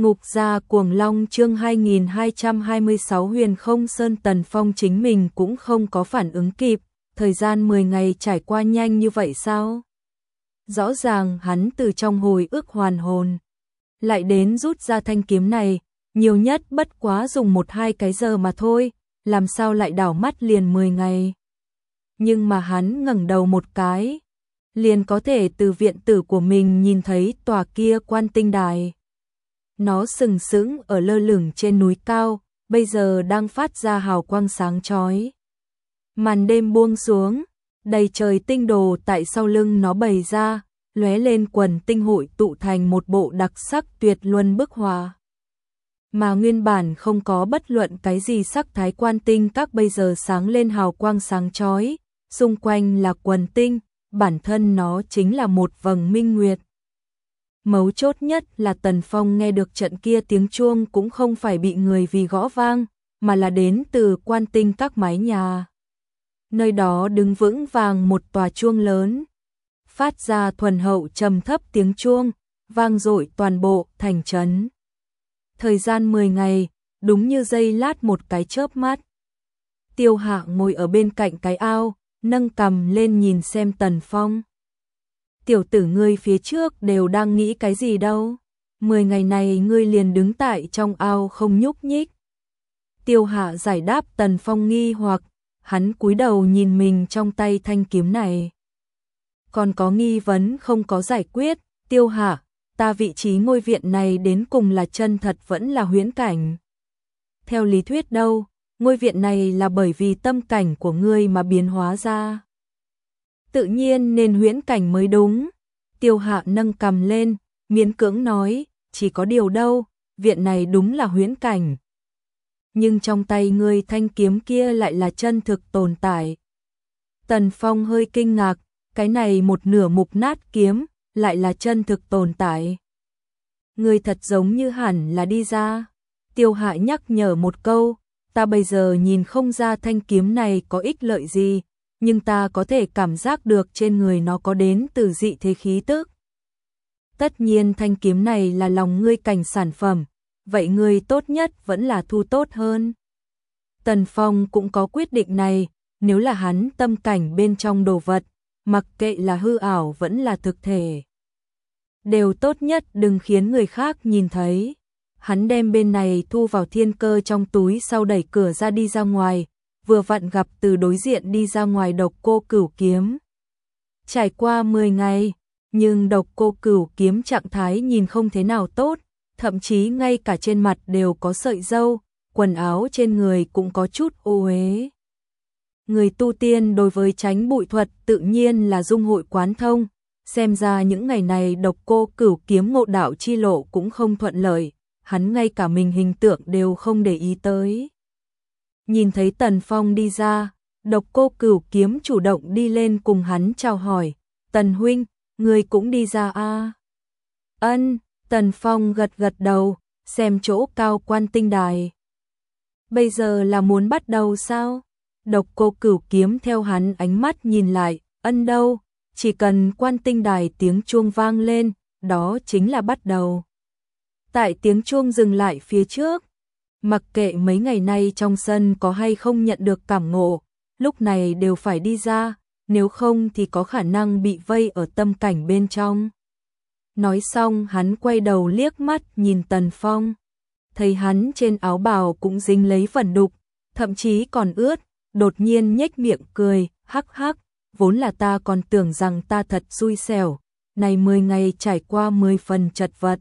Ngục gia cuồng long chương 2226 huyền không sơn tần phong chính mình cũng không có phản ứng kịp, thời gian 10 ngày trải qua nhanh như vậy sao? Rõ ràng hắn từ trong hồi ước hoàn hồn, lại đến rút ra thanh kiếm này, nhiều nhất bất quá dùng một hai cái giờ mà thôi, làm sao lại đảo mắt liền 10 ngày. Nhưng mà hắn ngẩng đầu một cái, liền có thể từ viện tử của mình nhìn thấy tòa kia quan tinh đài nó sừng sững ở lơ lửng trên núi cao, bây giờ đang phát ra hào quang sáng chói. Màn đêm buông xuống, đầy trời tinh đồ tại sau lưng nó bày ra, lóe lên quần tinh hội tụ thành một bộ đặc sắc tuyệt luân bức hòa. Mà nguyên bản không có bất luận cái gì sắc thái quan tinh các bây giờ sáng lên hào quang sáng chói, xung quanh là quần tinh, bản thân nó chính là một vầng minh nguyệt. Mấu chốt nhất là Tần Phong nghe được trận kia tiếng chuông cũng không phải bị người vì gõ vang, mà là đến từ quan tinh các mái nhà. Nơi đó đứng vững vàng một tòa chuông lớn, phát ra thuần hậu trầm thấp tiếng chuông, vang dội toàn bộ thành trấn. Thời gian 10 ngày, đúng như giây lát một cái chớp mắt. Tiêu Hạ ngồi ở bên cạnh cái ao, nâng cầm lên nhìn xem Tần Phong tiểu tử ngươi phía trước đều đang nghĩ cái gì đâu. Mười ngày này ngươi liền đứng tại trong ao không nhúc nhích. Tiêu hạ giải đáp tần phong nghi hoặc, hắn cúi đầu nhìn mình trong tay thanh kiếm này. Còn có nghi vấn không có giải quyết, tiêu hạ, ta vị trí ngôi viện này đến cùng là chân thật vẫn là huyễn cảnh. Theo lý thuyết đâu, ngôi viện này là bởi vì tâm cảnh của ngươi mà biến hóa ra tự nhiên nên huyễn cảnh mới đúng. Tiêu hạ nâng cầm lên, miến cưỡng nói, chỉ có điều đâu, viện này đúng là huyễn cảnh. Nhưng trong tay người thanh kiếm kia lại là chân thực tồn tại. Tần Phong hơi kinh ngạc, cái này một nửa mục nát kiếm, lại là chân thực tồn tại. người thật giống như hẳn là đi ra. Tiêu hạ nhắc nhở một câu, ta bây giờ nhìn không ra thanh kiếm này có ích lợi gì, nhưng ta có thể cảm giác được trên người nó có đến từ dị thế khí tức. Tất nhiên thanh kiếm này là lòng ngươi cảnh sản phẩm, vậy ngươi tốt nhất vẫn là thu tốt hơn. Tần Phong cũng có quyết định này, nếu là hắn tâm cảnh bên trong đồ vật, mặc kệ là hư ảo vẫn là thực thể. Đều tốt nhất đừng khiến người khác nhìn thấy. Hắn đem bên này thu vào thiên cơ trong túi sau đẩy cửa ra đi ra ngoài, vừa vặn gặp từ đối diện đi ra ngoài độc cô cửu kiếm. Trải qua 10 ngày, nhưng độc cô cửu kiếm trạng thái nhìn không thế nào tốt, thậm chí ngay cả trên mặt đều có sợi dâu, quần áo trên người cũng có chút ô uế. Người tu tiên đối với tránh bụi thuật tự nhiên là dung hội quán thông, xem ra những ngày này độc cô cửu kiếm ngộ đạo chi lộ cũng không thuận lợi, hắn ngay cả mình hình tượng đều không để ý tới. Nhìn thấy Tần Phong đi ra, độc cô cửu kiếm chủ động đi lên cùng hắn chào hỏi. Tần Huynh, người cũng đi ra à? Ân, Tần Phong gật gật đầu, xem chỗ cao quan tinh đài. Bây giờ là muốn bắt đầu sao? Độc cô cửu kiếm theo hắn ánh mắt nhìn lại, ân đâu, chỉ cần quan tinh đài tiếng chuông vang lên, đó chính là bắt đầu. Tại tiếng chuông dừng lại phía trước, Mặc kệ mấy ngày nay trong sân có hay không nhận được cảm ngộ, lúc này đều phải đi ra, nếu không thì có khả năng bị vây ở tâm cảnh bên trong. Nói xong hắn quay đầu liếc mắt nhìn Tần Phong. Thấy hắn trên áo bào cũng dính lấy phần đục, thậm chí còn ướt, đột nhiên nhếch miệng cười, hắc hắc, vốn là ta còn tưởng rằng ta thật xui xẻo, này 10 ngày trải qua 10 phần chật vật.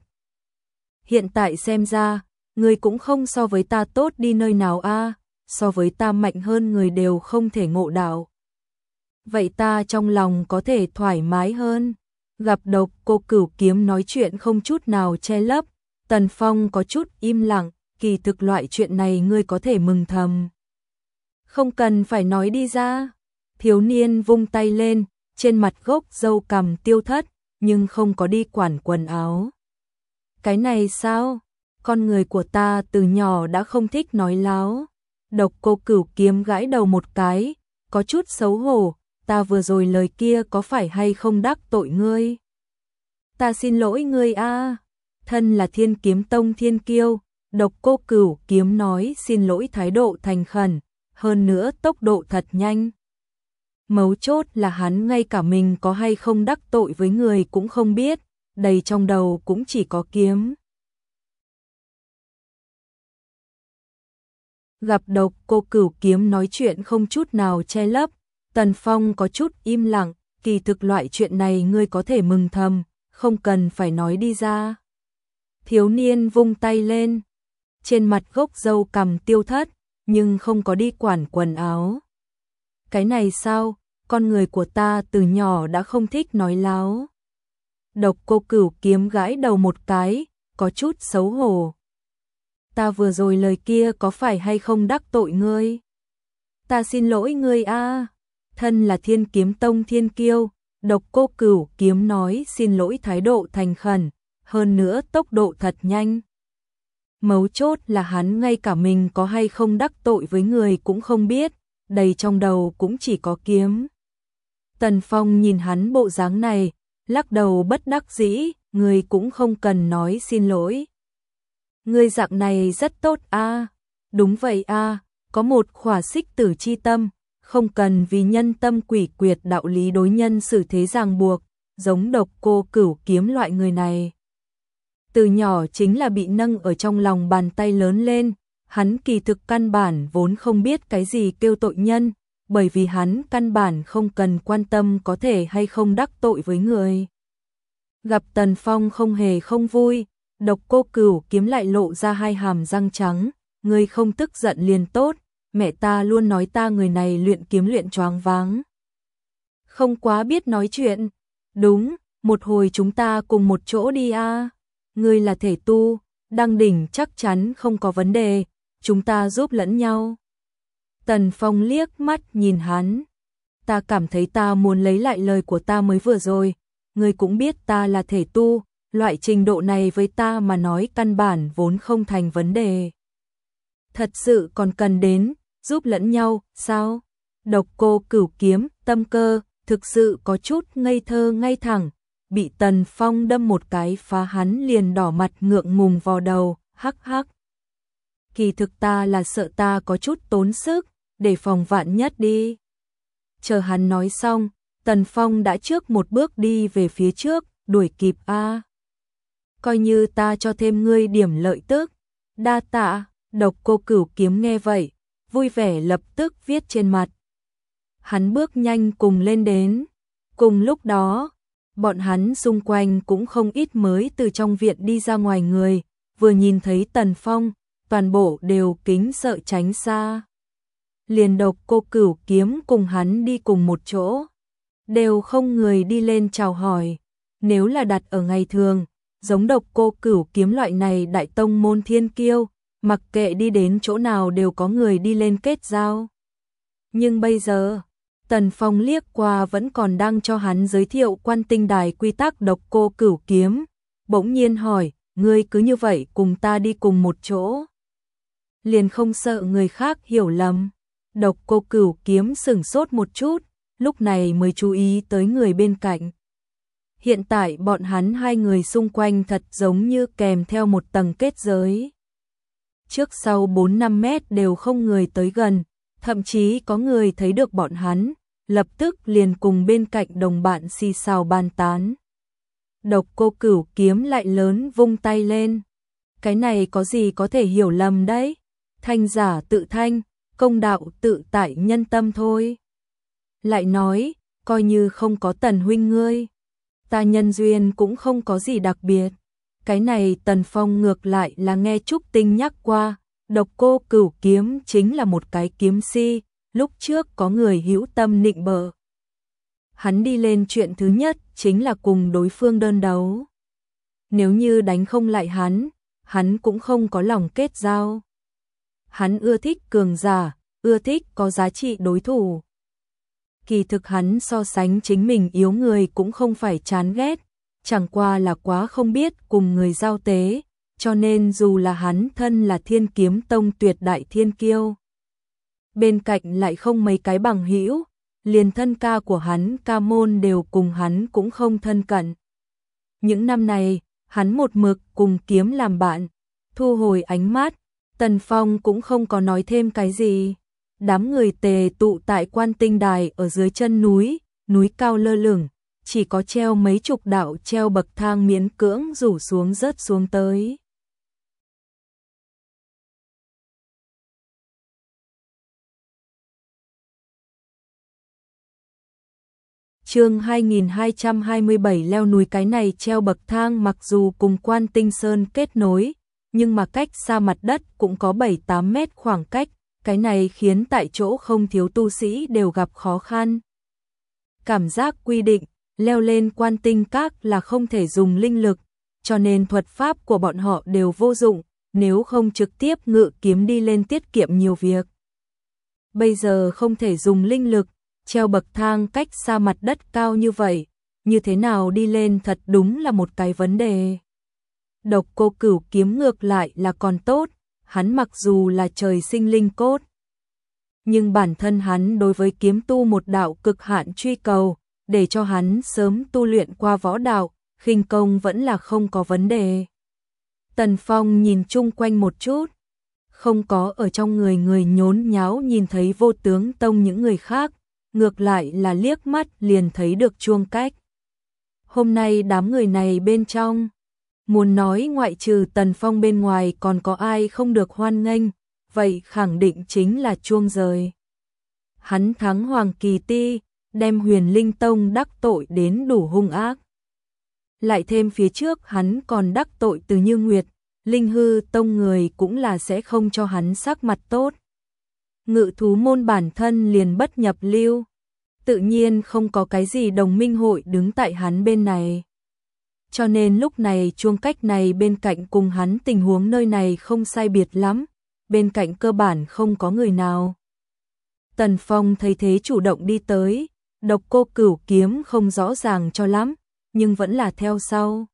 Hiện tại xem ra, người cũng không so với ta tốt đi nơi nào a, so với ta mạnh hơn người đều không thể ngộ đạo. Vậy ta trong lòng có thể thoải mái hơn. Gặp độc cô cửu kiếm nói chuyện không chút nào che lấp, Tần Phong có chút im lặng, kỳ thực loại chuyện này ngươi có thể mừng thầm. Không cần phải nói đi ra. Thiếu niên vung tay lên, trên mặt gốc dâu cằm tiêu thất, nhưng không có đi quản quần áo. Cái này sao? con người của ta từ nhỏ đã không thích nói láo. Độc cô cửu kiếm gãi đầu một cái, có chút xấu hổ, ta vừa rồi lời kia có phải hay không đắc tội ngươi? Ta xin lỗi ngươi a. Thân là thiên kiếm tông thiên kiêu, độc cô cửu kiếm nói xin lỗi thái độ thành khẩn, hơn nữa tốc độ thật nhanh. Mấu chốt là hắn ngay cả mình có hay không đắc tội với người cũng không biết, đầy trong đầu cũng chỉ có kiếm. Gặp độc cô cửu kiếm nói chuyện không chút nào che lấp, Tần Phong có chút im lặng, kỳ thực loại chuyện này ngươi có thể mừng thầm, không cần phải nói đi ra. Thiếu niên vung tay lên, trên mặt gốc dâu cầm tiêu thất, nhưng không có đi quản quần áo. Cái này sao, con người của ta từ nhỏ đã không thích nói láo. Độc cô cửu kiếm gãi đầu một cái, có chút xấu hổ ta vừa rồi lời kia có phải hay không đắc tội ngươi? Ta xin lỗi ngươi a. Thân là Thiên Kiếm Tông Thiên Kiêu, Độc Cô Cửu kiếm nói xin lỗi thái độ thành khẩn, hơn nữa tốc độ thật nhanh. Mấu chốt là hắn ngay cả mình có hay không đắc tội với người cũng không biết, đầy trong đầu cũng chỉ có kiếm. Tần Phong nhìn hắn bộ dáng này, lắc đầu bất đắc dĩ, người cũng không cần nói xin lỗi ngươi dạng này rất tốt a. Đúng vậy a, có một khỏa xích tử chi tâm, không cần vì nhân tâm quỷ quyệt đạo lý đối nhân xử thế ràng buộc, giống độc cô cửu kiếm loại người này. Từ nhỏ chính là bị nâng ở trong lòng bàn tay lớn lên, hắn kỳ thực căn bản vốn không biết cái gì kêu tội nhân, bởi vì hắn căn bản không cần quan tâm có thể hay không đắc tội với người. Gặp Tần Phong không hề không vui, Độc cô cửu kiếm lại lộ ra hai hàm răng trắng, ngươi không tức giận liền tốt, mẹ ta luôn nói ta người này luyện kiếm luyện choáng váng. Không quá biết nói chuyện, đúng, một hồi chúng ta cùng một chỗ đi a. À. Ngươi là thể tu, đăng đỉnh chắc chắn không có vấn đề, chúng ta giúp lẫn nhau. Tần Phong liếc mắt nhìn hắn. Ta cảm thấy ta muốn lấy lại lời của ta mới vừa rồi, ngươi cũng biết ta là thể tu, loại trình độ này với ta mà nói căn bản vốn không thành vấn đề. Thật sự còn cần đến, giúp lẫn nhau, sao? Độc cô cửu kiếm, tâm cơ, thực sự có chút ngây thơ ngay thẳng, bị Tần Phong đâm một cái phá hắn liền đỏ mặt ngượng ngùng vào đầu, hắc hắc. Kỳ thực ta là sợ ta có chút tốn sức, để phòng vạn nhất đi. Chờ hắn nói xong, Tần Phong đã trước một bước đi về phía trước, đuổi kịp a coi như ta cho thêm ngươi điểm lợi tức. Đa tạ, độc cô cửu kiếm nghe vậy, vui vẻ lập tức viết trên mặt. Hắn bước nhanh cùng lên đến. Cùng lúc đó, bọn hắn xung quanh cũng không ít mới từ trong viện đi ra ngoài người, vừa nhìn thấy Tần Phong, toàn bộ đều kính sợ tránh xa. Liền độc cô cửu kiếm cùng hắn đi cùng một chỗ, đều không người đi lên chào hỏi, nếu là đặt ở ngày thường, giống độc cô cửu kiếm loại này đại tông môn thiên kiêu, mặc kệ đi đến chỗ nào đều có người đi lên kết giao. Nhưng bây giờ, Tần Phong liếc qua vẫn còn đang cho hắn giới thiệu quan tinh đài quy tắc độc cô cửu kiếm, bỗng nhiên hỏi, ngươi cứ như vậy cùng ta đi cùng một chỗ. Liền không sợ người khác hiểu lầm, độc cô cửu kiếm sửng sốt một chút, lúc này mới chú ý tới người bên cạnh hiện tại bọn hắn hai người xung quanh thật giống như kèm theo một tầng kết giới. Trước sau 4-5 mét đều không người tới gần, thậm chí có người thấy được bọn hắn, lập tức liền cùng bên cạnh đồng bạn si sao ban tán. Độc cô cửu kiếm lại lớn vung tay lên. Cái này có gì có thể hiểu lầm đấy. Thanh giả tự thanh, công đạo tự tại nhân tâm thôi. Lại nói, coi như không có tần huynh ngươi ta nhân duyên cũng không có gì đặc biệt. Cái này Tần Phong ngược lại là nghe Trúc Tinh nhắc qua, độc cô cửu kiếm chính là một cái kiếm si, lúc trước có người hữu tâm nịnh bợ. Hắn đi lên chuyện thứ nhất chính là cùng đối phương đơn đấu. Nếu như đánh không lại hắn, hắn cũng không có lòng kết giao. Hắn ưa thích cường giả, ưa thích có giá trị đối thủ kỳ thực hắn so sánh chính mình yếu người cũng không phải chán ghét, chẳng qua là quá không biết cùng người giao tế, cho nên dù là hắn thân là thiên kiếm tông tuyệt đại thiên kiêu. Bên cạnh lại không mấy cái bằng hữu liền thân ca của hắn ca môn đều cùng hắn cũng không thân cận. Những năm này, hắn một mực cùng kiếm làm bạn, thu hồi ánh mắt, Tần Phong cũng không có nói thêm cái gì đám người tề tụ tại quan tinh đài ở dưới chân núi, núi cao lơ lửng, chỉ có treo mấy chục đạo treo bậc thang miễn cưỡng rủ xuống rớt xuống tới. chương 2227 leo núi cái này treo bậc thang mặc dù cùng quan tinh sơn kết nối, nhưng mà cách xa mặt đất cũng có 7-8 mét khoảng cách, cái này khiến tại chỗ không thiếu tu sĩ đều gặp khó khăn. Cảm giác quy định, leo lên quan tinh các là không thể dùng linh lực, cho nên thuật pháp của bọn họ đều vô dụng, nếu không trực tiếp ngự kiếm đi lên tiết kiệm nhiều việc. Bây giờ không thể dùng linh lực, treo bậc thang cách xa mặt đất cao như vậy, như thế nào đi lên thật đúng là một cái vấn đề. Độc cô cửu kiếm ngược lại là còn tốt, hắn mặc dù là trời sinh linh cốt, nhưng bản thân hắn đối với kiếm tu một đạo cực hạn truy cầu, để cho hắn sớm tu luyện qua võ đạo, khinh công vẫn là không có vấn đề. Tần Phong nhìn chung quanh một chút, không có ở trong người người nhốn nháo nhìn thấy vô tướng tông những người khác, ngược lại là liếc mắt liền thấy được chuông cách. Hôm nay đám người này bên trong muốn nói ngoại trừ Tần Phong bên ngoài còn có ai không được hoan nghênh, vậy khẳng định chính là chuông rời. Hắn thắng Hoàng Kỳ Ti, đem huyền Linh Tông đắc tội đến đủ hung ác. Lại thêm phía trước hắn còn đắc tội từ Như Nguyệt, Linh Hư Tông người cũng là sẽ không cho hắn sắc mặt tốt. Ngự thú môn bản thân liền bất nhập lưu, tự nhiên không có cái gì đồng minh hội đứng tại hắn bên này cho nên lúc này chuông cách này bên cạnh cùng hắn tình huống nơi này không sai biệt lắm, bên cạnh cơ bản không có người nào. Tần Phong thấy thế chủ động đi tới, độc cô cửu kiếm không rõ ràng cho lắm, nhưng vẫn là theo sau.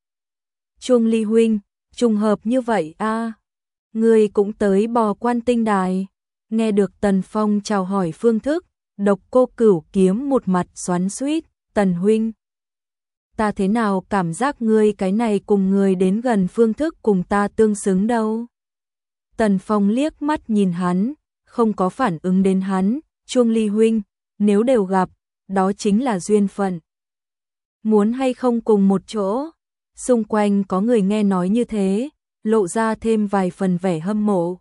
Chuông ly huynh, trùng hợp như vậy a người cũng tới bò quan tinh đài. Nghe được Tần Phong chào hỏi phương thức, độc cô cửu kiếm một mặt xoắn suýt, Tần huynh ta thế nào cảm giác ngươi cái này cùng người đến gần phương thức cùng ta tương xứng đâu. Tần Phong liếc mắt nhìn hắn, không có phản ứng đến hắn, chuông ly huynh, nếu đều gặp, đó chính là duyên phận. Muốn hay không cùng một chỗ, xung quanh có người nghe nói như thế, lộ ra thêm vài phần vẻ hâm mộ.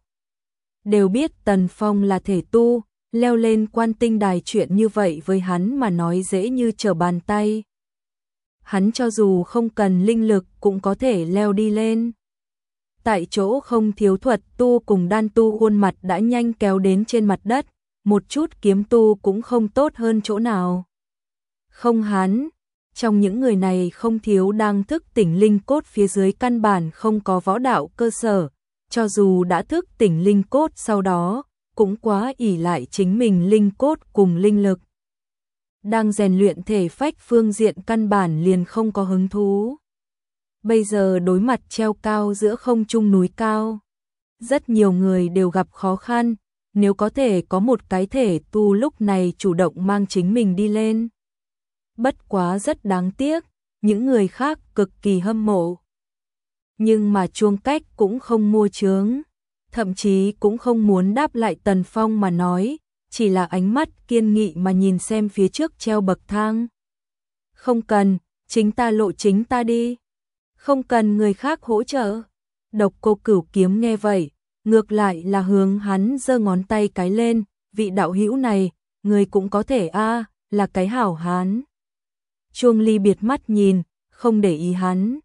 Đều biết Tần Phong là thể tu, leo lên quan tinh đài chuyện như vậy với hắn mà nói dễ như trở bàn tay, hắn cho dù không cần linh lực cũng có thể leo đi lên. Tại chỗ không thiếu thuật tu cùng đan tu khuôn mặt đã nhanh kéo đến trên mặt đất, một chút kiếm tu cũng không tốt hơn chỗ nào. Không hắn, trong những người này không thiếu đang thức tỉnh linh cốt phía dưới căn bản không có võ đạo cơ sở, cho dù đã thức tỉnh linh cốt sau đó, cũng quá ỷ lại chính mình linh cốt cùng linh lực đang rèn luyện thể phách phương diện căn bản liền không có hứng thú. Bây giờ đối mặt treo cao giữa không trung núi cao, rất nhiều người đều gặp khó khăn, nếu có thể có một cái thể tu lúc này chủ động mang chính mình đi lên. Bất quá rất đáng tiếc, những người khác cực kỳ hâm mộ. Nhưng mà chuông cách cũng không mua chướng, thậm chí cũng không muốn đáp lại Tần Phong mà nói, chỉ là ánh mắt kiên nghị mà nhìn xem phía trước treo bậc thang. Không cần, chính ta lộ chính ta đi. Không cần người khác hỗ trợ. Độc cô cửu kiếm nghe vậy, ngược lại là hướng hắn giơ ngón tay cái lên, vị đạo hữu này, người cũng có thể a là cái hảo hán. Chuông ly biệt mắt nhìn, không để ý hắn.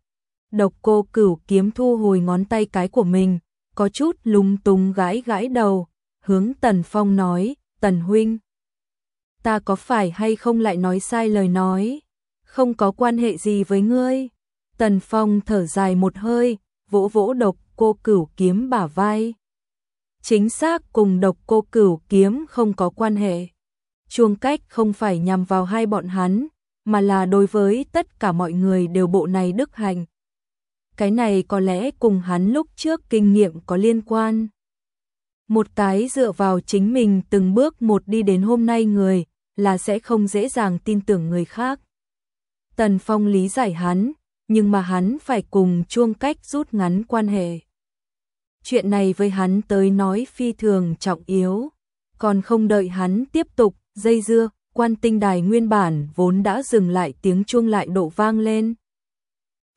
Độc cô cửu kiếm thu hồi ngón tay cái của mình, có chút lung tung gãi gãi đầu, hướng Tần Phong nói, Tần Huynh. Ta có phải hay không lại nói sai lời nói? Không có quan hệ gì với ngươi. Tần Phong thở dài một hơi, vỗ vỗ độc cô cửu kiếm bả vai. Chính xác cùng độc cô cửu kiếm không có quan hệ. Chuông cách không phải nhằm vào hai bọn hắn, mà là đối với tất cả mọi người đều bộ này đức hành. Cái này có lẽ cùng hắn lúc trước kinh nghiệm có liên quan một cái dựa vào chính mình từng bước một đi đến hôm nay người, là sẽ không dễ dàng tin tưởng người khác. Tần Phong lý giải hắn, nhưng mà hắn phải cùng chuông cách rút ngắn quan hệ. Chuyện này với hắn tới nói phi thường trọng yếu, còn không đợi hắn tiếp tục, dây dưa, quan tinh đài nguyên bản vốn đã dừng lại tiếng chuông lại độ vang lên.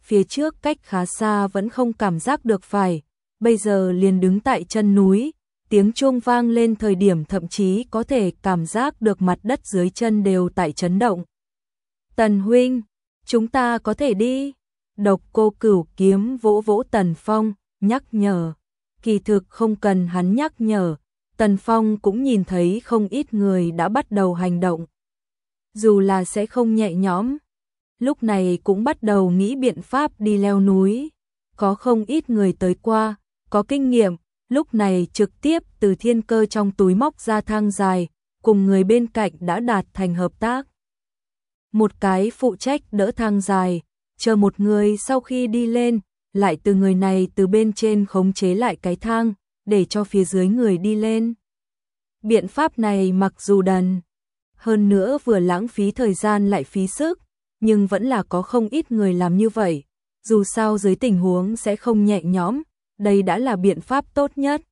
Phía trước cách khá xa vẫn không cảm giác được phải, bây giờ liền đứng tại chân núi, tiếng chuông vang lên thời điểm thậm chí có thể cảm giác được mặt đất dưới chân đều tại chấn động. Tần huynh, chúng ta có thể đi. Độc cô cửu kiếm vỗ vỗ Tần Phong, nhắc nhở. Kỳ thực không cần hắn nhắc nhở, Tần Phong cũng nhìn thấy không ít người đã bắt đầu hành động. Dù là sẽ không nhẹ nhõm, lúc này cũng bắt đầu nghĩ biện pháp đi leo núi. Có không ít người tới qua, có kinh nghiệm, lúc này trực tiếp từ thiên cơ trong túi móc ra thang dài, cùng người bên cạnh đã đạt thành hợp tác. Một cái phụ trách đỡ thang dài, chờ một người sau khi đi lên, lại từ người này từ bên trên khống chế lại cái thang, để cho phía dưới người đi lên. Biện pháp này mặc dù đần, hơn nữa vừa lãng phí thời gian lại phí sức, nhưng vẫn là có không ít người làm như vậy, dù sao dưới tình huống sẽ không nhẹ nhõm, đây đã là biện pháp tốt nhất.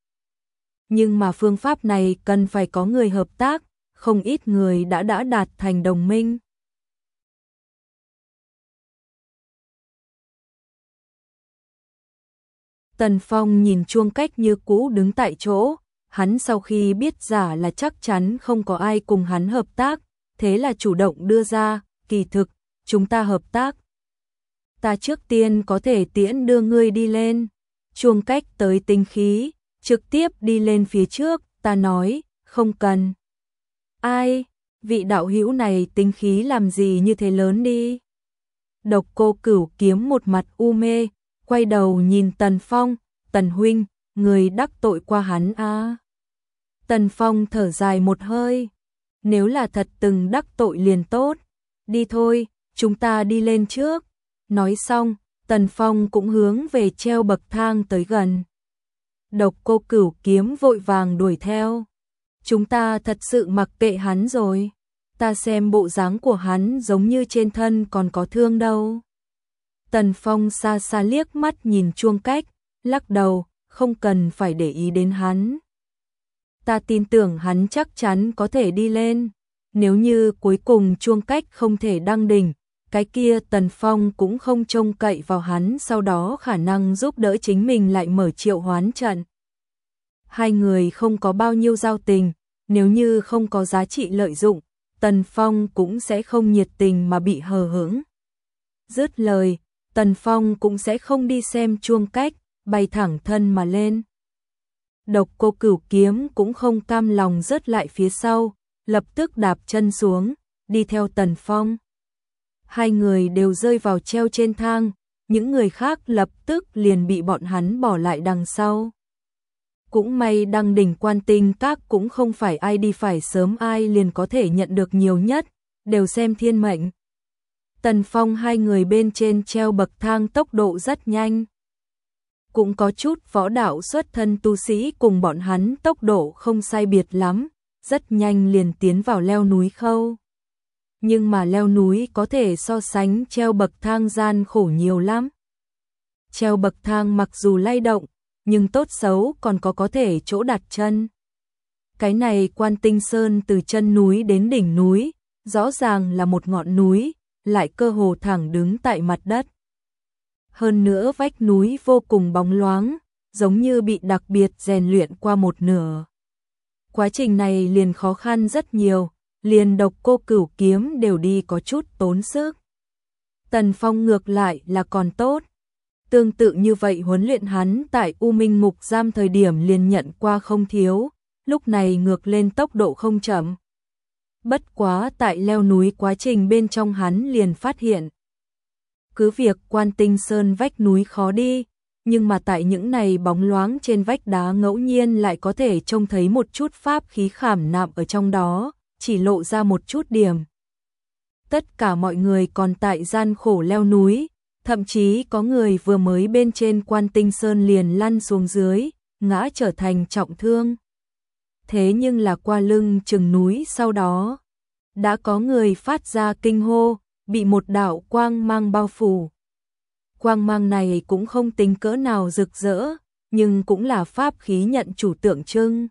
Nhưng mà phương pháp này cần phải có người hợp tác, không ít người đã đã đạt thành đồng minh. Tần Phong nhìn chuông cách như cũ đứng tại chỗ, hắn sau khi biết giả là chắc chắn không có ai cùng hắn hợp tác, thế là chủ động đưa ra, kỳ thực, chúng ta hợp tác. Ta trước tiên có thể tiễn đưa ngươi đi lên chuông cách tới tinh khí, trực tiếp đi lên phía trước, ta nói, không cần. Ai, vị đạo hữu này tinh khí làm gì như thế lớn đi? Độc cô cửu kiếm một mặt u mê, quay đầu nhìn Tần Phong, Tần Huynh, người đắc tội qua hắn a Tần Phong thở dài một hơi, nếu là thật từng đắc tội liền tốt, đi thôi, chúng ta đi lên trước. Nói xong, Tần Phong cũng hướng về treo bậc thang tới gần. Độc cô cửu kiếm vội vàng đuổi theo. Chúng ta thật sự mặc kệ hắn rồi. Ta xem bộ dáng của hắn giống như trên thân còn có thương đâu. Tần Phong xa xa liếc mắt nhìn chuông cách, lắc đầu, không cần phải để ý đến hắn. Ta tin tưởng hắn chắc chắn có thể đi lên. Nếu như cuối cùng chuông cách không thể đăng đỉnh, cái kia Tần Phong cũng không trông cậy vào hắn sau đó khả năng giúp đỡ chính mình lại mở triệu hoán trận. Hai người không có bao nhiêu giao tình, nếu như không có giá trị lợi dụng, Tần Phong cũng sẽ không nhiệt tình mà bị hờ hững. Dứt lời, Tần Phong cũng sẽ không đi xem chuông cách, bay thẳng thân mà lên. Độc cô cửu kiếm cũng không cam lòng rớt lại phía sau, lập tức đạp chân xuống, đi theo Tần Phong hai người đều rơi vào treo trên thang, những người khác lập tức liền bị bọn hắn bỏ lại đằng sau. Cũng may đăng đỉnh quan tinh các cũng không phải ai đi phải sớm ai liền có thể nhận được nhiều nhất, đều xem thiên mệnh. Tần Phong hai người bên trên treo bậc thang tốc độ rất nhanh. Cũng có chút võ đạo xuất thân tu sĩ cùng bọn hắn tốc độ không sai biệt lắm, rất nhanh liền tiến vào leo núi khâu nhưng mà leo núi có thể so sánh treo bậc thang gian khổ nhiều lắm. Treo bậc thang mặc dù lay động, nhưng tốt xấu còn có có thể chỗ đặt chân. Cái này quan tinh sơn từ chân núi đến đỉnh núi, rõ ràng là một ngọn núi, lại cơ hồ thẳng đứng tại mặt đất. Hơn nữa vách núi vô cùng bóng loáng, giống như bị đặc biệt rèn luyện qua một nửa. Quá trình này liền khó khăn rất nhiều, liền độc cô cửu kiếm đều đi có chút tốn sức. Tần Phong ngược lại là còn tốt. Tương tự như vậy huấn luyện hắn tại U Minh Mục giam thời điểm liền nhận qua không thiếu, lúc này ngược lên tốc độ không chậm. Bất quá tại leo núi quá trình bên trong hắn liền phát hiện. Cứ việc quan tinh sơn vách núi khó đi, nhưng mà tại những này bóng loáng trên vách đá ngẫu nhiên lại có thể trông thấy một chút pháp khí khảm nạm ở trong đó, chỉ lộ ra một chút điểm. Tất cả mọi người còn tại gian khổ leo núi, thậm chí có người vừa mới bên trên quan tinh sơn liền lăn xuống dưới, ngã trở thành trọng thương. Thế nhưng là qua lưng chừng núi sau đó, đã có người phát ra kinh hô, bị một đạo quang mang bao phủ. Quang mang này cũng không tính cỡ nào rực rỡ, nhưng cũng là pháp khí nhận chủ tượng trưng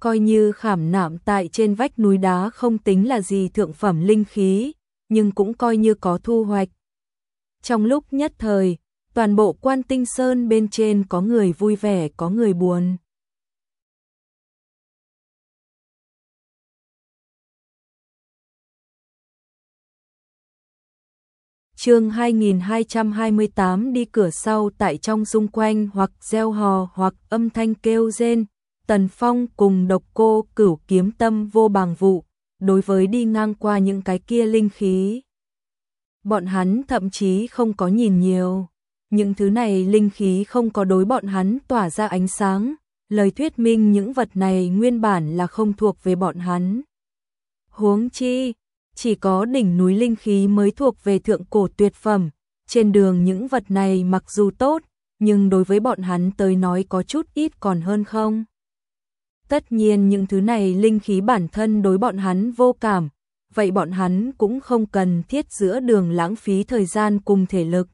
coi như khảm nạm tại trên vách núi đá không tính là gì thượng phẩm linh khí, nhưng cũng coi như có thu hoạch. Trong lúc nhất thời, toàn bộ quan tinh sơn bên trên có người vui vẻ có người buồn. chương 2228 đi cửa sau tại trong xung quanh hoặc gieo hò hoặc âm thanh kêu rên, Tần Phong cùng độc cô cửu kiếm tâm vô bằng vụ, đối với đi ngang qua những cái kia linh khí. Bọn hắn thậm chí không có nhìn nhiều, những thứ này linh khí không có đối bọn hắn tỏa ra ánh sáng, lời thuyết minh những vật này nguyên bản là không thuộc về bọn hắn. Huống chi, chỉ có đỉnh núi linh khí mới thuộc về thượng cổ tuyệt phẩm, trên đường những vật này mặc dù tốt, nhưng đối với bọn hắn tới nói có chút ít còn hơn không. Tất nhiên những thứ này linh khí bản thân đối bọn hắn vô cảm, vậy bọn hắn cũng không cần thiết giữa đường lãng phí thời gian cùng thể lực.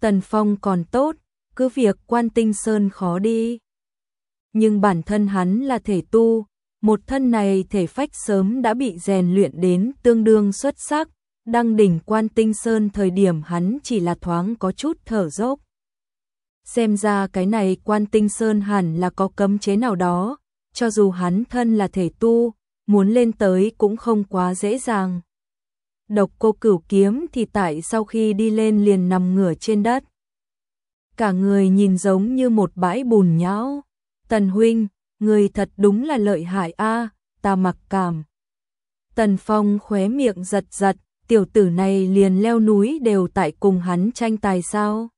Tần Phong còn tốt, cứ việc quan tinh sơn khó đi. Nhưng bản thân hắn là thể tu, một thân này thể phách sớm đã bị rèn luyện đến tương đương xuất sắc, đang đỉnh quan tinh sơn thời điểm hắn chỉ là thoáng có chút thở dốc. Xem ra cái này quan tinh sơn hẳn là có cấm chế nào đó, cho dù hắn thân là thể tu, muốn lên tới cũng không quá dễ dàng. Độc cô cửu kiếm thì tại sau khi đi lên liền nằm ngửa trên đất. Cả người nhìn giống như một bãi bùn nhão. Tần huynh, người thật đúng là lợi hại a, ta mặc cảm. Tần Phong khóe miệng giật giật, tiểu tử này liền leo núi đều tại cùng hắn tranh tài sao?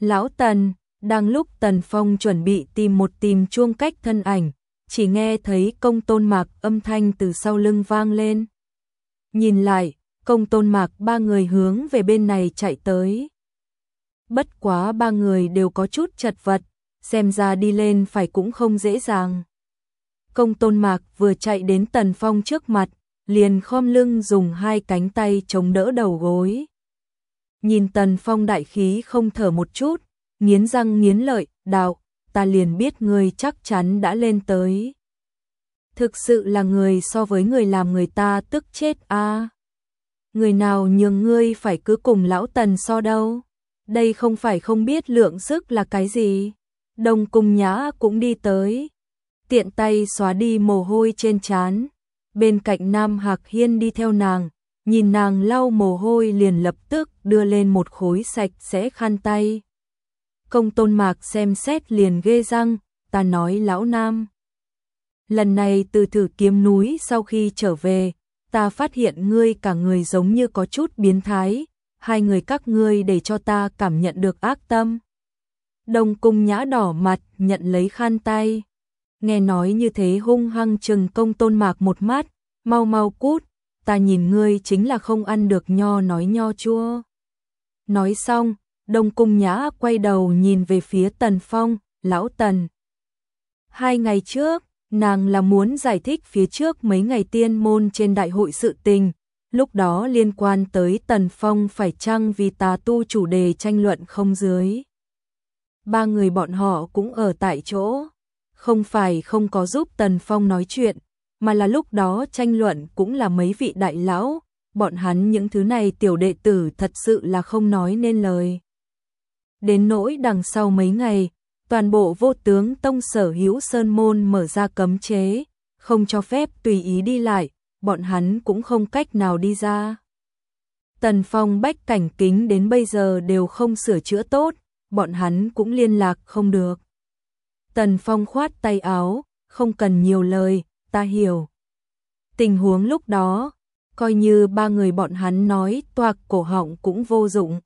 Lão Tần, đang lúc Tần Phong chuẩn bị tìm một tìm chuông cách thân ảnh, chỉ nghe thấy công tôn mạc âm thanh từ sau lưng vang lên. Nhìn lại, công tôn mạc ba người hướng về bên này chạy tới. Bất quá ba người đều có chút chật vật, xem ra đi lên phải cũng không dễ dàng. Công tôn mạc vừa chạy đến Tần Phong trước mặt, liền khom lưng dùng hai cánh tay chống đỡ đầu gối. Nhìn Tần Phong đại khí không thở một chút, nghiến răng nghiến lợi, đào ta liền biết ngươi chắc chắn đã lên tới. Thực sự là người so với người làm người ta tức chết a. Người nào nhường ngươi phải cứ cùng lão Tần so đâu. Đây không phải không biết lượng sức là cái gì. Đồng cùng nhã cũng đi tới. Tiện tay xóa đi mồ hôi trên chán Bên cạnh Nam Hạc Hiên đi theo nàng, nhìn nàng lau mồ hôi liền lập tức đưa lên một khối sạch sẽ khăn tay, Công tôn mạc xem xét liền ghê răng, ta nói lão nam. Lần này từ thử kiếm núi sau khi trở về, ta phát hiện ngươi cả người giống như có chút biến thái, hai người các ngươi để cho ta cảm nhận được ác tâm. Đồng cung nhã đỏ mặt, nhận lấy khăn tay. Nghe nói như thế hung hăng trừng công tôn mạc một mắt, mau mau cút, ta nhìn ngươi chính là không ăn được nho nói nho chua. Nói xong, Đông Cung Nhã quay đầu nhìn về phía Tần Phong, lão Tần. Hai ngày trước, nàng là muốn giải thích phía trước mấy ngày tiên môn trên đại hội sự tình, lúc đó liên quan tới Tần Phong phải chăng vì tà tu chủ đề tranh luận không dưới. Ba người bọn họ cũng ở tại chỗ, không phải không có giúp Tần Phong nói chuyện, mà là lúc đó tranh luận cũng là mấy vị đại lão, bọn hắn những thứ này tiểu đệ tử thật sự là không nói nên lời đến nỗi đằng sau mấy ngày, toàn bộ vô tướng tông sở hữu sơn môn mở ra cấm chế, không cho phép tùy ý đi lại, bọn hắn cũng không cách nào đi ra. Tần Phong bách cảnh kính đến bây giờ đều không sửa chữa tốt, bọn hắn cũng liên lạc không được. Tần Phong khoát tay áo, không cần nhiều lời, ta hiểu. Tình huống lúc đó, coi như ba người bọn hắn nói toạc cổ họng cũng vô dụng.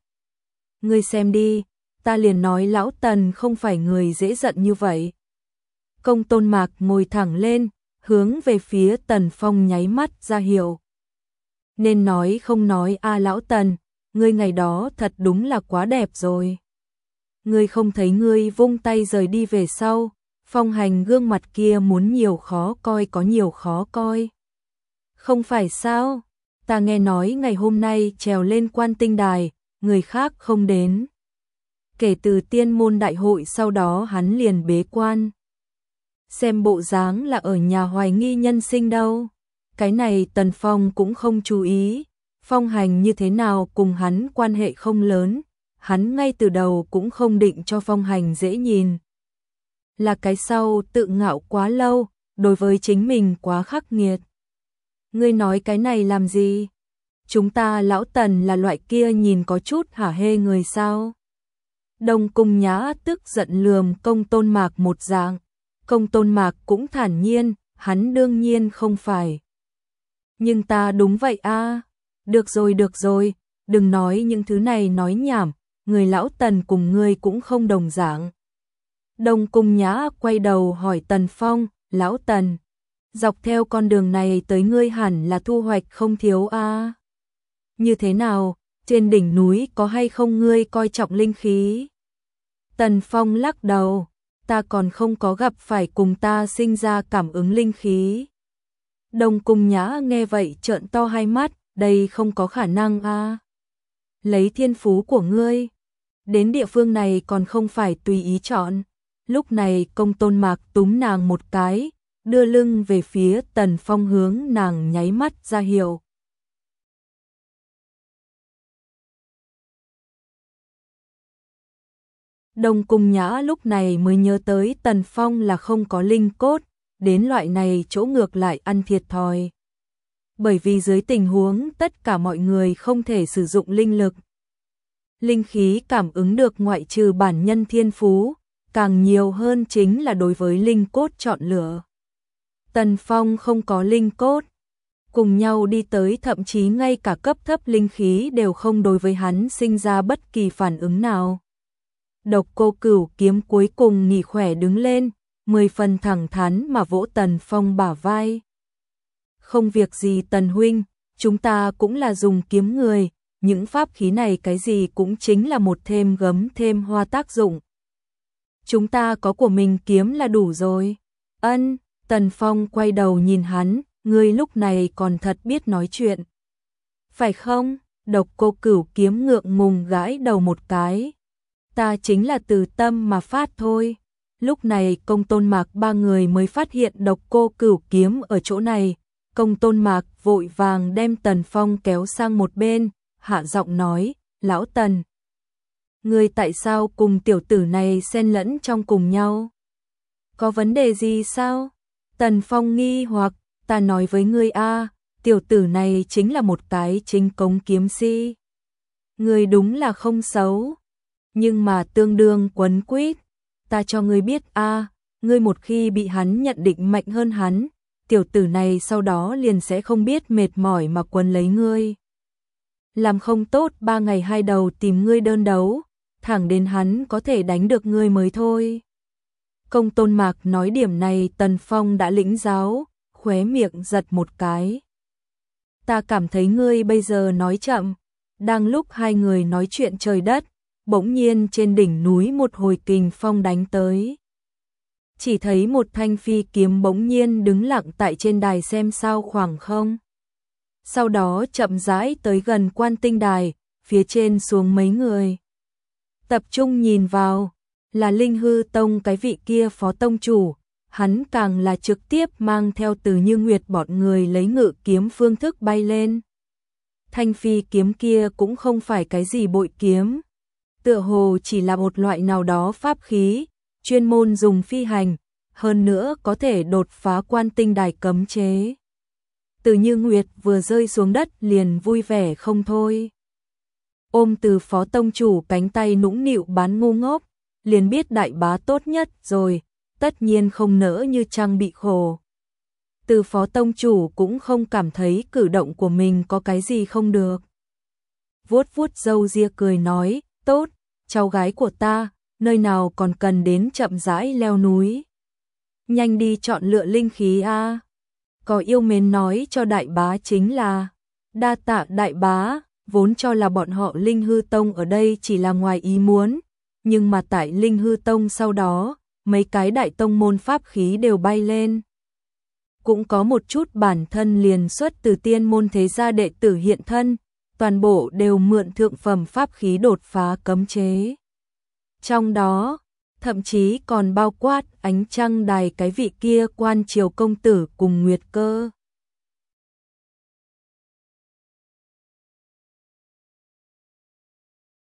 Ngươi xem đi, ta liền nói lão Tần không phải người dễ giận như vậy. Công tôn mạc ngồi thẳng lên, hướng về phía Tần Phong nháy mắt ra hiệu. Nên nói không nói a lão Tần, ngươi ngày đó thật đúng là quá đẹp rồi. Ngươi không thấy ngươi vung tay rời đi về sau, phong hành gương mặt kia muốn nhiều khó coi có nhiều khó coi. Không phải sao, ta nghe nói ngày hôm nay trèo lên quan tinh đài, người khác không đến kể từ tiên môn đại hội sau đó hắn liền bế quan. Xem bộ dáng là ở nhà hoài nghi nhân sinh đâu. Cái này Tần Phong cũng không chú ý, phong hành như thế nào cùng hắn quan hệ không lớn, hắn ngay từ đầu cũng không định cho phong hành dễ nhìn. Là cái sau tự ngạo quá lâu, đối với chính mình quá khắc nghiệt. Ngươi nói cái này làm gì? Chúng ta lão Tần là loại kia nhìn có chút hả hê người sao? đông cung nhã tức giận lườm công tôn mạc một dạng. Công tôn mạc cũng thản nhiên, hắn đương nhiên không phải. Nhưng ta đúng vậy a Được rồi được rồi, đừng nói những thứ này nói nhảm, người lão tần cùng ngươi cũng không đồng dạng. đông cung nhã quay đầu hỏi tần phong, lão tần. Dọc theo con đường này tới ngươi hẳn là thu hoạch không thiếu a Như thế nào, trên đỉnh núi có hay không ngươi coi trọng linh khí? Tần Phong lắc đầu, ta còn không có gặp phải cùng ta sinh ra cảm ứng linh khí. Đồng cung nhã nghe vậy trợn to hai mắt, đây không có khả năng a. Lấy thiên phú của ngươi, đến địa phương này còn không phải tùy ý chọn. Lúc này công tôn mạc túm nàng một cái, đưa lưng về phía tần phong hướng nàng nháy mắt ra hiệu. Đồng Cung Nhã lúc này mới nhớ tới Tần Phong là không có linh cốt, đến loại này chỗ ngược lại ăn thiệt thòi. Bởi vì dưới tình huống tất cả mọi người không thể sử dụng linh lực. Linh khí cảm ứng được ngoại trừ bản nhân thiên phú, càng nhiều hơn chính là đối với linh cốt chọn lựa. Tần Phong không có linh cốt, cùng nhau đi tới thậm chí ngay cả cấp thấp linh khí đều không đối với hắn sinh ra bất kỳ phản ứng nào. Độc cô cửu kiếm cuối cùng nghỉ khỏe đứng lên, mười phần thẳng thắn mà vỗ Tần Phong bả vai. Không việc gì Tần Huynh, chúng ta cũng là dùng kiếm người, những pháp khí này cái gì cũng chính là một thêm gấm thêm hoa tác dụng. Chúng ta có của mình kiếm là đủ rồi. Ân, Tần Phong quay đầu nhìn hắn, ngươi lúc này còn thật biết nói chuyện. Phải không? Độc cô cửu kiếm ngượng mùng gãi đầu một cái, ta chính là từ tâm mà phát thôi. Lúc này công tôn mạc ba người mới phát hiện độc cô cửu kiếm ở chỗ này. Công tôn mạc vội vàng đem Tần Phong kéo sang một bên, hạ giọng nói, lão Tần. Người tại sao cùng tiểu tử này xen lẫn trong cùng nhau? Có vấn đề gì sao? Tần Phong nghi hoặc, ta nói với ngươi a, tiểu tử này chính là một cái chính cống kiếm si. Người đúng là không xấu, nhưng mà tương đương quấn quýt. Ta cho ngươi biết a, ngươi một khi bị hắn nhận định mạnh hơn hắn, tiểu tử này sau đó liền sẽ không biết mệt mỏi mà quấn lấy ngươi. Làm không tốt ba ngày hai đầu tìm ngươi đơn đấu, thẳng đến hắn có thể đánh được ngươi mới thôi. Công tôn mạc nói điểm này Tần Phong đã lĩnh giáo, khóe miệng giật một cái. Ta cảm thấy ngươi bây giờ nói chậm, đang lúc hai người nói chuyện trời đất, bỗng nhiên trên đỉnh núi một hồi kình phong đánh tới. Chỉ thấy một thanh phi kiếm bỗng nhiên đứng lặng tại trên đài xem sao khoảng không. Sau đó chậm rãi tới gần quan tinh đài, phía trên xuống mấy người. Tập trung nhìn vào, là Linh Hư Tông cái vị kia phó tông chủ, hắn càng là trực tiếp mang theo từ như nguyệt bọn người lấy ngự kiếm phương thức bay lên. Thanh phi kiếm kia cũng không phải cái gì bội kiếm, tựa hồ chỉ là một loại nào đó pháp khí, chuyên môn dùng phi hành, hơn nữa có thể đột phá quan tinh đài cấm chế. Từ Như Nguyệt vừa rơi xuống đất liền vui vẻ không thôi. Ôm từ phó tông chủ cánh tay nũng nịu bán ngu ngốc, liền biết đại bá tốt nhất rồi, tất nhiên không nỡ như trang bị khổ. Từ phó tông chủ cũng không cảm thấy cử động của mình có cái gì không được. Vuốt vuốt dâu ria cười nói, tốt, cháu gái của ta, nơi nào còn cần đến chậm rãi leo núi. Nhanh đi chọn lựa linh khí a. Có yêu mến nói cho đại bá chính là đa tạ đại bá, vốn cho là bọn họ Linh Hư Tông ở đây chỉ là ngoài ý muốn, nhưng mà tại Linh Hư Tông sau đó, mấy cái đại tông môn pháp khí đều bay lên. Cũng có một chút bản thân liền xuất từ tiên môn thế gia đệ tử hiện thân, toàn bộ đều mượn thượng phẩm pháp khí đột phá cấm chế. Trong đó, thậm chí còn bao quát ánh trăng đài cái vị kia quan triều công tử cùng Nguyệt Cơ.